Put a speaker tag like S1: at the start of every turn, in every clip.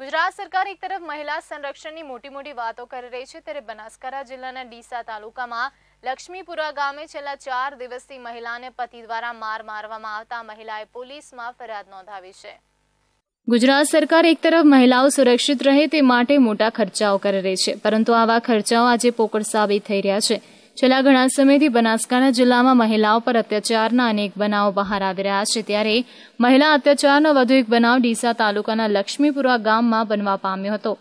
S1: ગુજરાત સરકાર એક તરફ મહિલા સંરક્ષણની મોટી મોટી વાતો કરી રહી છે ત્યારે બનાસકાંઠા જિલ્લાના ડીસા તાલુકામાં લક્ષ્મીપુરા ગામે છેલ્લા ચાર દિવસથી મહિલાને પતિ દ્વારા માર મારવામાં આવતા મહિલાએ પોલીસમાં ફરિયાદ નોંધાવી છે ગુજરાત સરકાર એક તરફ મહિલાઓ સુરક્ષિત રહે તે માટે મોટા ખર્ચાઓ કરી રહી છે પરંતુ આવા ખર્ચાઓ આજે પોકળ સાબિત થઈ રહ્યા છે છેલ્લા ઘણા સમયથી બનાસકાંઠા જિલ્લામાં મહિલાઓ પર અત્યાચારના અનેક બનાવો બહાર આવી રહ્યા છે ત્યારે મહિલા અત્યાચારનો વધુ એક બનાવ ડીસા તાલુકાના લક્ષ્મીપુરા ગામમાં બનવા પામ્યો હતો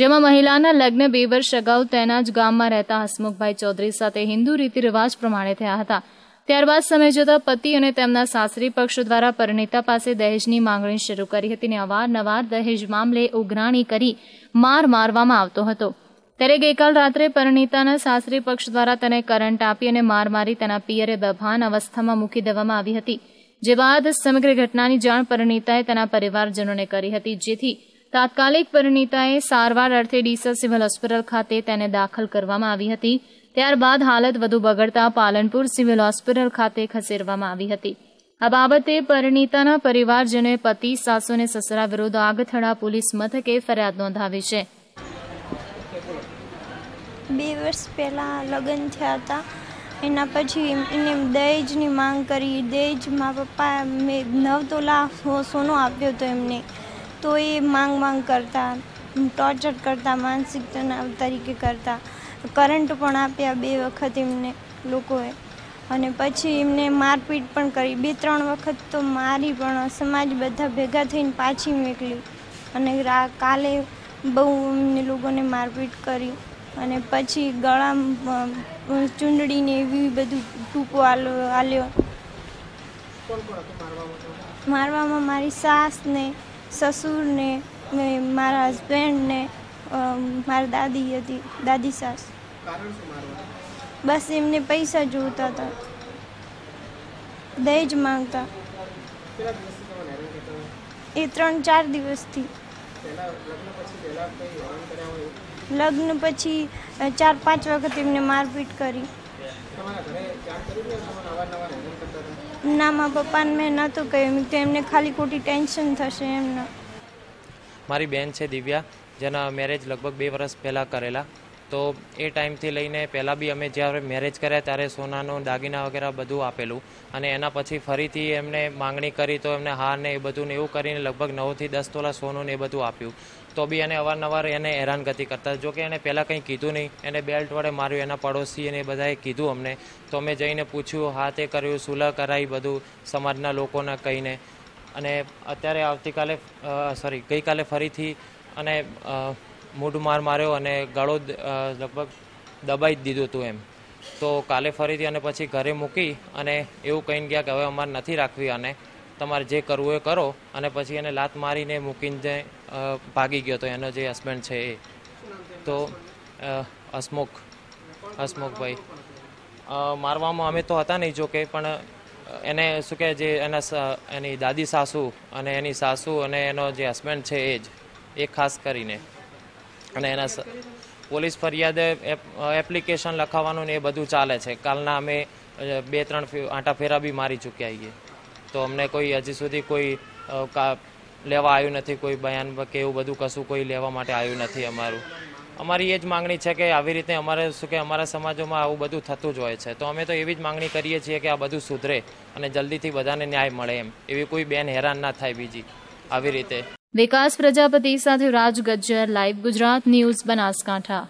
S1: જેમાં મહિલાના લગ્ન બે વર્ષ અગાઉ તેના જ ગામમાં રહેતા હસમુખભાઈ ચૌધરી સાથે હિન્દુ રીતિરિવાજ પ્રમાણે થયા હતા ત્યારબાદ સમય જતાં પતિ અને તેમના સાસરી પક્ષ દ્વારા પરિણીતા પાસે દહેજની માંગણી શરૂ કરી હતી અને અવારનવાર દહેજ મામલે ઉઘરાણી કરી માર મારવામાં આવતો હતો ત્યારે ગઈકાલ રાત્રે પરિણીતાના સાસરી પક્ષ દ્વારા તેને કરંટ આપી અને માર મારી તેના પિયરે બભાન અવસ્થામાં મૂકી દેવામાં આવી હતી જે બાદ સમગ્ર ઘટનાની જાણ પરિણીતાએ તેના પરિવારજનોને કરી હતી જેથી તાત્કાલિક પરિણીતાએ સારવાર અર્થે ડીસા સિવિલ હોસ્પિટલ ખાતે તેને દાખલ કરવામાં આવી હતી ત્યારબાદ હાલત વધુ બગડતા પાલનપુર સિવિલ હોસ્પિટલ ખાતે ખસેડવામાં આવી હતી આ બાબતે પરિણીતાના પરિવારજનોએ પતિ સાસુ અને સસરા વિરુદ્ધ આગથડા પોલીસ મથકે ફરિયાદ નોંધાવી છે બે
S2: વર્ષ પહેલાં લગ્ન થયા હતા એના પછી એને દહેજની માંગ કરી દહેજ મા પપ્પા મેં નવ તોલા સોનો આપ્યો હતો એમને તો એ માંગ માંગ કરતા ટોર્ચર કરતા માનસિક તનાવ તરીકે કરતા કરંટ પણ આપ્યા બે વખત એમને લોકોએ અને પછી એમને મારપીટ પણ કરી બે ત્રણ વખત તો મારી પણ સમાજ બધા ભેગા થઈને પાછી મોકલી અને કાલે બહુ એમને લોકોને મારપીટ કરી અને પછી ગળામાં ચૂંડડીને એવી બધું ટૂંકો આલ્યો મારવામાં મારી સાસને સસુરને મારા હસબન્ડને મારા દાદી હતી દાદી સાસ બસ એમને પૈસા જોતા હતા દહેજ માંગતા એ ત્રણ ચાર દિવસથી લગ્ન પછી ચાર પાંચ વખત એમને મારપીટ કરી ના મા પપ્પાને મેં નહોતું કહ્યું તો એમને ખાલી ખોટી ટેન્શન થશે એમના
S3: મારી બેન છે દિવ્યા જેના મેરેજ લગભગ બે વર્ષ પહેલાં કરેલા તો એ ટાઈમથી લઈને પહેલાં બી અમે જ્યારે મેરેજ કર્યા ત્યારે સોનાનો દાગીના વગેરે બધું આપેલું અને એના પછી ફરીથી એમને માંગણી કરી તો એમને હાર ને એ બધું ને એવું કરીને લગભગ નવથી દસ તોલા સોનું ને એ બધું આપ્યું તો બી એને અવારનવાર એને હેરાનગતિ કરતા જો કે એને પહેલાં કંઈ કીધું નહીં એને બેલ્ટ વડે માર્યું એના પડોશી અને એ બધાએ કીધું અમને તો અમે જઈને પૂછ્યું હા તે કર્યું સુલહ કરાવી બધું સમાજના લોકોને કહીને અને અત્યારે આવતીકાલે સોરી ગઈકાલે ફરીથી અને મૂઢ માર માર્યો અને ગળો લગભગ દબાઈ જ દીધું હતું એમ તો કાલે ફરીથી અને પછી ઘરે મૂકી અને એવું કહીને ગયા કે હવે અમારે નથી રાખવી અને તમારે જે કરવું એ કરો અને પછી એને લાત મારીને મૂકીને ભાગી ગયો તો એનો જે હસબન્ડ છે એ તો હસમુખ હસમુખભાઈ મારવામાં અમે તો હતા નહીં જોકે પણ એને શું કહે જે એના એની દાદી સાસુ અને એની સાસુ અને એનો જે હસબન્ડ છે એ જ એ ખાસ કરીને અને એના પોલીસ ફરિયાદે એપ્લિકેશન લખાવવાનું ને એ બધું ચાલે છે કાલના અમે બે ત્રણ આંટાફેરા બી મારી ચૂક્યા છીએ તો અમને કોઈ હજી સુધી કોઈ લેવા આવ્યું નથી કોઈ બયાન કે એવું બધું કશું કોઈ લેવા માટે આવ્યું નથી અમારું અમારી એ જ માગણી છે કે આવી રીતે અમારે શું કે અમારા સમાજોમાં આવું બધું થતું જ હોય છે તો અમે તો એવી જ માગણી કરીએ છીએ કે આ બધું સુધરે અને જલ્દીથી બધાને ન્યાય મળે એમ એવી કોઈ બેન હેરાન ના થાય બીજી આવી રીતે
S1: વિકાસ પ્રજાપતિ સાથે રાજ ગજ્જર લાઈવ ગુજરાત ન્યૂઝ બનાસકાંઠા